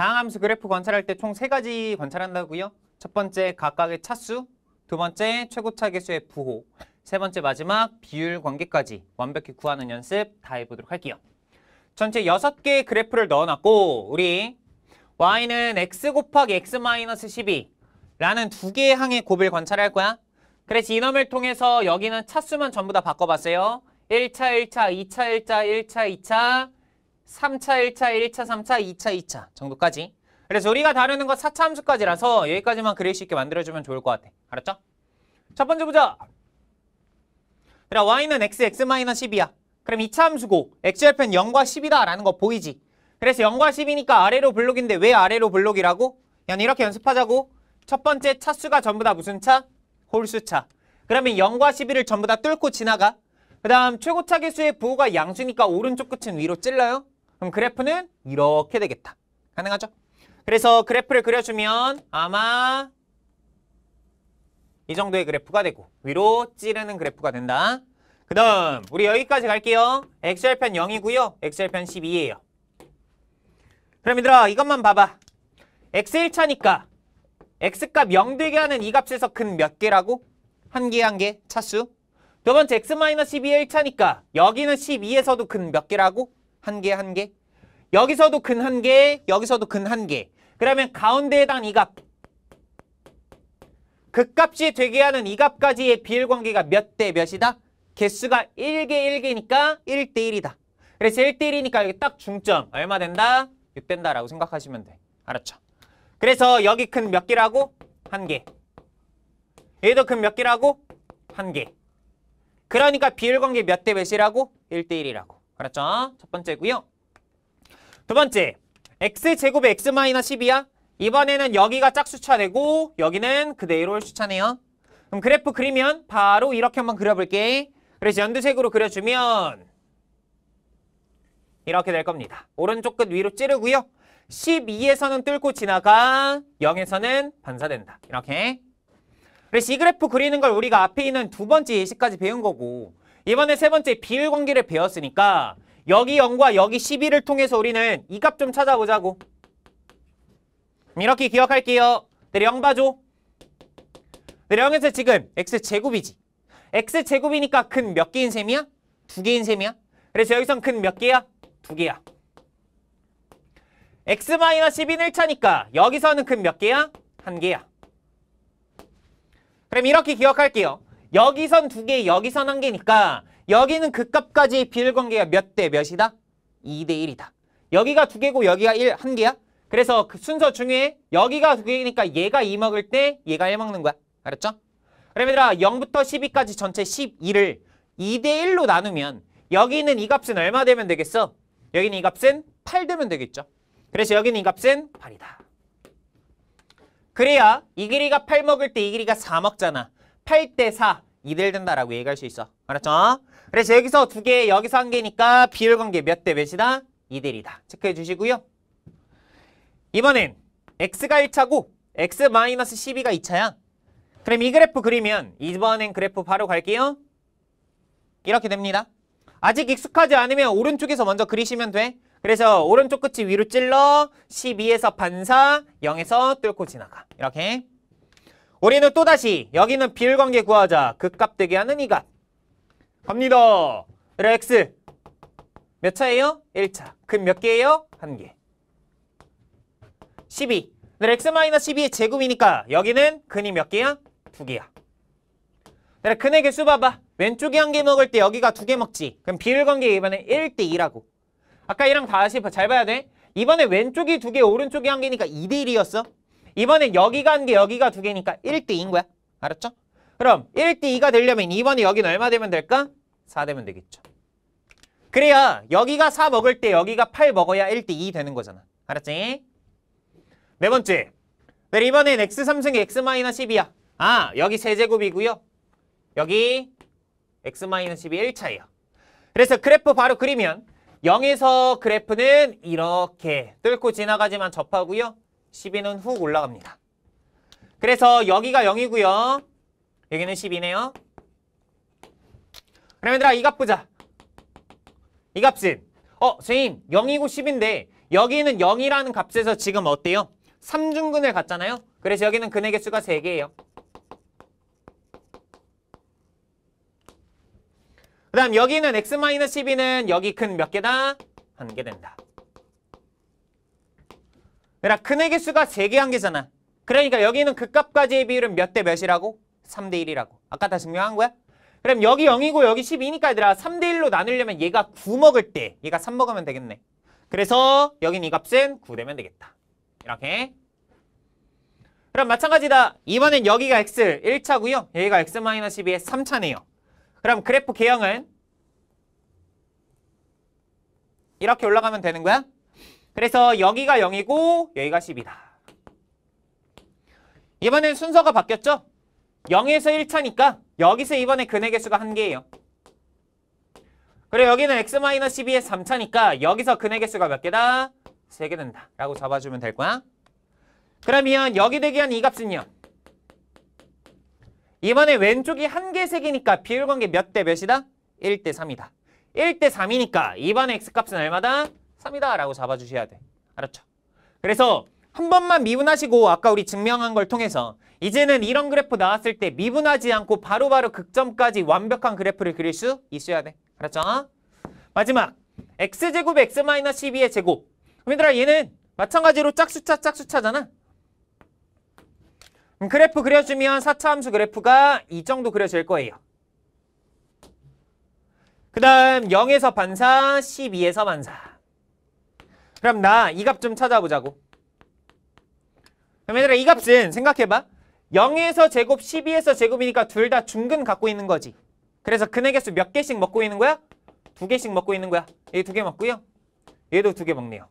다항함수 그래프 관찰할 때 총 세 가지 관찰한다고요. 첫 번째 각각의 차수, 두 번째 최고차 개수의 부호, 세 번째 마지막 비율 관계까지 완벽히 구하는 연습 다 해보도록 할게요. 전체 여섯 개의 그래프를 넣어놨고 우리 y는 x 곱하기 x 마이너스 12라는 두 개의 항의 곱을 관찰할 거야. 그래서 이놈을 통해서 여기는 차수만 전부 다 바꿔봤어요. 1차, 1차, 2차, 1차, 1차, 2차, 3차, 1차, 1차, 3차, 2차, 2차 정도까지. 그래서 우리가 다루는 건 4차 함수까지라서 여기까지만 그릴 수 있게 만들어주면 좋을 것 같아. 알았죠? 첫 번째 보자. 그럼 y는 x, x 1 2야 그럼 2차 함수고 x 열편 0과 10이다라는 거 보이지? 그래서 0과 10이니까 아래로 블록인데 왜 아래로 블록이라고? 그냥 이렇게 연습하자고. 첫 번째 차수가 전부 다 무슨 차? 홀수차. 그러면 0과 1 2를 전부 다 뚫고 지나가. 그 다음 최고차 개수의 부호가 양수니까 오른쪽 끝은 위로 찔러요. 그럼 그래프는 이렇게 되겠다. 가능하죠? 그래서 그래프를 그려주면 아마 이 정도의 그래프가 되고 위로 찌르는 그래프가 된다. 그 다음 우리 여기까지 갈게요. 엑셀편 0이고요. 엑셀편 12예요. 그럼 얘들아 이것만 봐봐. x 1차니까 x값 0 되게 하는 이 값에서 근 몇 개라고? 한 개, 한 개, 차수. 두 번째 x-12의 1차니까 여기는 12에서도 근 몇 개라고? 한 개, 한 개. 여기서도 근 한 개, 여기서도 근 한 개. 그러면 가운데에 단이 값. 극값이 그 되게 하는 이 값까지의 비율관계가몇 대 몇이다? 개수가 1개, 1개니까 1대1이다. 그래서 1대1이니까 여기 딱 중점. 얼마 된다? 6 된다라고 생각하시면 돼. 알았죠? 그래서 여기 큰 몇 개라고? 한 개. 얘도 큰몇 개라고? 한 개. 그러니까 비율관계 몇 대 몇이라고? 1대1이라고. 알았죠? 첫 번째고요. 두 번째, x제곱의 x-12야. 이번에는 여기가 짝수차되고 여기는 그대로 수차네요. 그럼 그래프 그리면 바로 이렇게 한번 그려볼게. 그래서 연두색으로 그려주면 이렇게 될 겁니다. 오른쪽 끝 위로 찌르고요. 12에서는 뚫고 지나가 0에서는 반사된다. 이렇게. 그래서 이 그래프 그리는 걸 우리가 앞에 있는 두 번째 예시까지 배운 거고 이번에 세 번째 비율 관계를 배웠으니까 여기 0과 여기 12를 통해서 우리는 이 값 좀 찾아보자고. 이렇게 기억할게요. 내려 0 봐줘. 내려 0에서 지금 x제곱이지. x제곱이니까 근 몇 개인 셈이야? 두 개인 셈이야. 그래서 여기선 근몇 개야? 두 개야. x-12는 1차니까 여기서는 근 몇 개야? 한 개야. 그럼 이렇게 기억할게요. 여기선 두 개, 여기선 한 개니까 여기는 그값까지 비율관계가 몇 대 몇이다? 2 대 1이다. 여기가 두 개고 여기가 1, 한 개야? 그래서 그 순서 중에 여기가 두 개니까 얘가 2 먹을 때 얘가 1 먹는 거야. 알았죠? 그럼 얘들아 0부터 12까지 전체 12를 2 대 1로 나누면 여기 는이 값은 얼마 되면 되겠어? 여기 는이 값은 8 되면 되겠죠. 그래서 여기 는이 값은 8이다. 그래야 이 길이가 8 먹을 때 이 길이가 4 먹잖아. 8대 4 이들 된다라고 얘기할 수 있어. 알았죠? 그래서 여기서 두 개, 여기서 한 개니까 비율 관계 몇 대 몇이다? 이들이다. 체크해 주시고요. 이번엔 x가 1차고 x-12가 2차야. 그럼 이 그래프 그리면 이번엔 그래프 바로 갈게요. 이렇게 됩니다. 아직 익숙하지 않으면 오른쪽에서 먼저 그리시면 돼. 그래서 오른쪽 끝이 위로 찔러 12에서 반사 0에서 뚫고 지나가. 이렇게 우리는 또다시 여기는 비율관계 구하자. 극값 되게 하는 이가 갑니다. 그래 x 몇 차예요? 1차. 근 몇 개예요? 1개. 12. 그래 x-12의 제곱이니까 여기는 근이 몇 개야? 2개야. 그래 근의 개수 봐봐. 왼쪽에한개 먹을 때 여기가 두 개 먹지. 그럼 비율관계 이번에 1대2라고. 아까 이랑 다시 잘 봐야 돼. 이번에 왼쪽이 두 개, 오른쪽이 한 개니까 2대1이었어. 이번엔 여기가 한 개, 여기가 두 개니까 1대 2인 거야. 알았죠? 그럼 1대 2가 되려면 이번에 여기는 얼마 되면 될까? 4 되면 되겠죠. 그래야 여기가 4 먹을 때 여기가 8 먹어야 1대 2 되는 거잖아. 알았지? 네 번째. 네, 이번엔 x3승이 x-10이야. 아, 여기 세제곱이고요. 여기 x-10이 1차예요. 그래서 그래프 바로 그리면 0에서 그래프는 이렇게 뚫고 지나가지만 접하고요. 12는 훅 올라갑니다. 그래서 여기가 0이고요. 여기는 12네요. 그럼 얘들아 이 값 보자. 이 값은 어 선생님 0이고 10인데 여기는 0이라는 값에서 지금 어때요? 3중근을 갔잖아요. 그래서 여기는 근의 개수가 3개예요. 그 다음 여기는 x-12는 여기 근 몇 개다? 한 개 된다. 그러니까 큰의 개수가 3개 한 개잖아. 그러니까 여기는 극값과지의 그 비율은 몇 대 몇이라고? 3대 1이라고. 아까 다 증명한 거야? 그럼 여기 0이고 여기 12니까 얘들아 3대 1로 나누려면 얘가 9 먹을 때 얘가 3 먹으면 되겠네. 그래서 여긴 이 값은 9 되면 되겠다. 이렇게. 그럼 마찬가지다. 이번엔 여기가 x 1차고요. 여기가 x-12의 3차네요. 그럼 그래프 개형은 이렇게 올라가면 되는 거야? 그래서 여기가 0이고 여기가 10이다. 이번엔 순서가 바뀌었죠? 0에서 1차니까 여기서 이번에 근의 개수가 1개예요. 그리고 여기는 x-12의 3차니까 여기서 근의 개수가 몇 개다? 3개 된다. 라고 잡아주면 될 거야. 그러면 여기 대기한 이 값은요. 이번에 왼쪽이 한개 색이니까 비율 관계 몇 대 몇이다? 1대 3이다. 1대 3이니까 이번에 x값은 얼마다? 3이다 라고 잡아주셔야 돼. 알았죠? 그래서 한 번만 미분하시고 아까 우리 증명한 걸 통해서 이제는 이런 그래프 나왔을 때 미분하지 않고 바로바로 바로 극점까지 완벽한 그래프를 그릴 수 있어야 돼. 알았죠? 마지막 x제곱 x-12의 제곱 얘들아 얘는 마찬가지로 짝수차 짝수차잖아. 음, 그래프 그려주면 4차 함수 그래프가 이 정도 그려질 거예요. 그 다음 0에서 반사, 12에서 반사. 그럼 나 이 값 좀 찾아보자고. 그럼 얘들아 이 값은 생각해봐. 0에서 제곱, 12에서 제곱이니까 둘 다 중근 갖고 있는 거지. 그래서 근해계수 몇 개씩 먹고 있는 거야? 두 개씩 먹고 있는 거야. 얘 두 개 먹고요. 얘도 두 개 먹네요.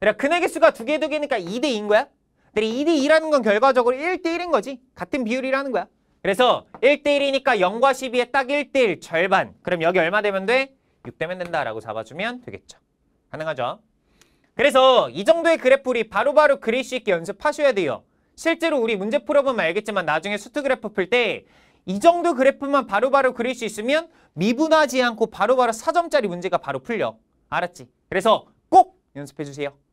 그러 근해계수가 두 개, 두 개니까 2대2인 거야. 근데 2대2라는 건 결과적으로 1대1인 거지. 같은 비율이라는 거야. 그래서 1대1이니까 0과 12에 딱 1대1 절반. 그럼 여기 얼마 되면 돼? 6 되면 된다라고 잡아주면 되겠죠. 가능하죠? 그래서 이 정도의 그래프리 바로바로 그릴 수 있게 연습하셔야 돼요. 실제로 우리 문제 풀어보면 알겠지만 나중에 수트 그래프 풀 때 이 정도 그래프만 바로바로 그릴 수 있으면 미분하지 않고 바로바로 4점짜리 문제가 바로 풀려. 알았지? 그래서 꼭 연습해주세요.